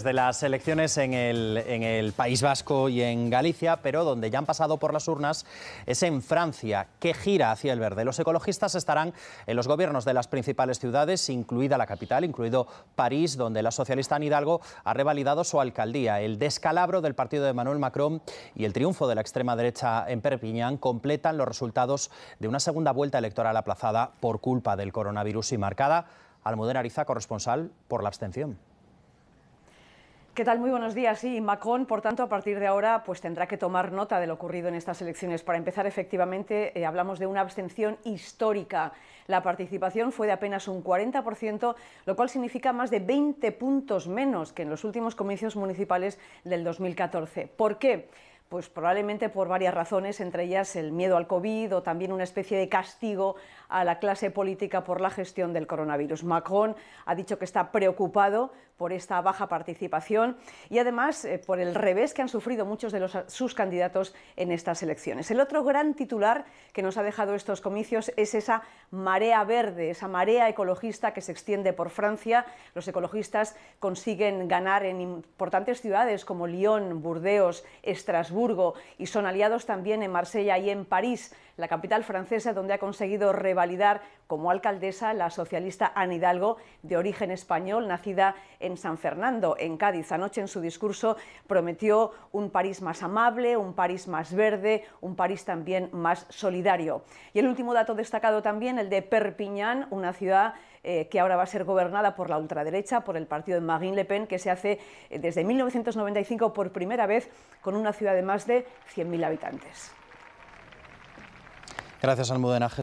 de las elecciones en el, País Vasco y en Galicia, pero donde ya han pasado por las urnas es en Francia, que gira hacia el verde. Los ecologistas estarán en los gobiernos de las principales ciudades, incluida la capital, incluido París, donde la socialista Anne Hidalgo ha revalidado su alcaldía. El descalabro del partido de Emmanuel Macron y el triunfo de la extrema derecha en Perpiñán completan los resultados de una segunda vuelta electoral aplazada por culpa del coronavirus y marcada. al Ariza, corresponsal por la abstención. ¿Qué tal? Muy buenos días. Sí, Macron, por tanto, a partir de ahora pues, tendrá que tomar nota de lo ocurrido en estas elecciones. Para empezar, efectivamente, eh, hablamos de una abstención histórica. La participación fue de apenas un 40%, lo cual significa más de 20 puntos menos que en los últimos comicios municipales del 2014. ¿Por qué? Pues probablemente por varias razones, entre ellas el miedo al COVID o también una especie de castigo a la clase política por la gestión del coronavirus. Macron ha dicho que está preocupado por esta baja participación y además eh, por el revés que han sufrido muchos de sus candidatos en estas elecciones. El otro gran titular que nos ha dejado estos comicios es esa marea verde, esa marea ecologista que se extiende por Francia. Los ecologistas consiguen ganar en importantes ciudades como Lyon, Burdeos, Estrasburgo y son aliados también en Marsella y en París, la capital francesa donde ha conseguido revalidar como alcaldesa la socialista Ana Hidalgo, de origen español, nacida en San Fernando, en Cádiz. Anoche en su discurso prometió un París más amable, un París más verde, un París también más solidario. Y el último dato destacado también, el de Perpiñán, una ciudad eh, que ahora va a ser gobernada por la ultraderecha, por el partido de Marine Le Pen, que se hace eh, desde 1995 por primera vez con una ciudad de más de 100.000 habitantes. Gracias, Almudena.